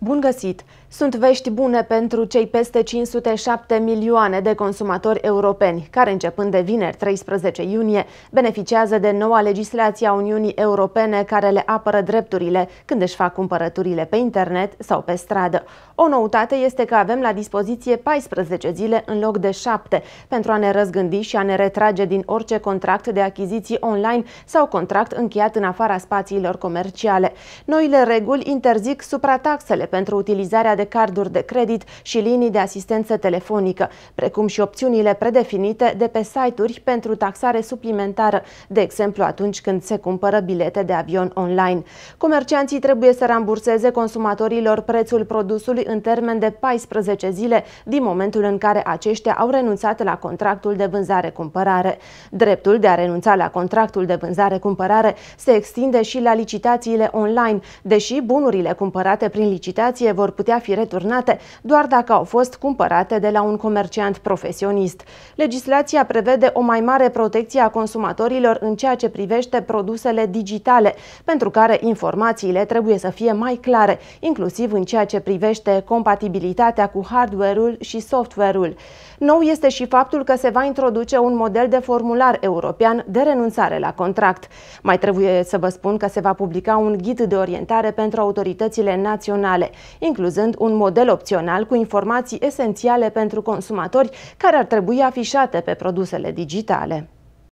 Bun găsit! Sunt vești bune pentru cei peste 507 milioane de consumatori europeni, care începând de vineri 13 iunie beneficiază de noua legislație a Uniunii Europene care le apără drepturile când își fac cumpărăturile pe internet sau pe stradă. O noutate este că avem la dispoziție 14 zile în loc de 7 pentru a ne răzgândi și a ne retrage din orice contract de achiziții online sau contract încheiat în afara spațiilor comerciale. Noile reguli interzic suprataxele pentru utilizarea de carduri de credit și linii de asistență telefonică, precum și opțiunile predefinite de pe site-uri pentru taxare suplimentară, de exemplu atunci când se cumpără bilete de avion online. Comercianții trebuie să ramburseze consumatorilor prețul produsului în termen de 14 zile din momentul în care aceștia au renunțat la contractul de vânzare-cumpărare. Dreptul de a renunța la contractul de vânzare-cumpărare se extinde și la licitațiile online, deși bunurile cumpărate prin licitații licitație vor putea fi returnate doar dacă au fost cumpărate de la un comerciant profesionist. Legislația prevede o mai mare protecție a consumatorilor în ceea ce privește produsele digitale, pentru care informațiile trebuie să fie mai clare, inclusiv în ceea ce privește compatibilitatea cu hardware-ul și software-ul. Nou este și faptul că se va introduce un model de formular european de renunțare la contract. Mai trebuie să vă spun că se va publica un ghid de orientare pentru autoritățile naționale incluzând un model opțional cu informații esențiale pentru consumatori care ar trebui afișate pe produsele digitale.